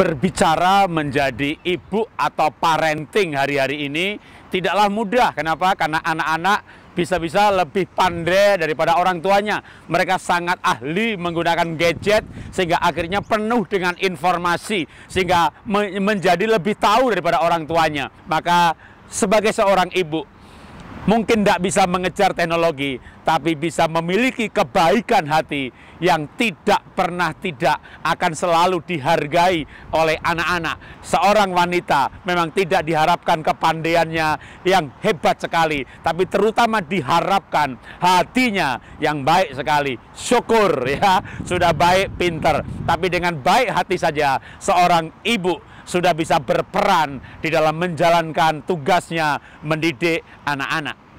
berbicara menjadi ibu atau parenting hari-hari ini tidaklah mudah. Kenapa? Karena anak-anak bisa-bisa lebih pandai daripada orang tuanya. Mereka sangat ahli menggunakan gadget sehingga akhirnya penuh dengan informasi sehingga menjadi lebih tahu daripada orang tuanya. Maka sebagai seorang ibu mungkin tidak bisa mengejar teknologi, tapi bisa memiliki kebaikan hati yang tidak pernah tidak akan selalu dihargai oleh anak-anak. Seorang wanita memang tidak diharapkan kepandaiannya yang hebat sekali, tapi terutama diharapkan hatinya yang baik sekali. Syukur ya, sudah baik, pinter. Tapi dengan baik hati saja, seorang ibu sudah bisa berperan di dalam menjalankan tugasnya mendidik anak-anak.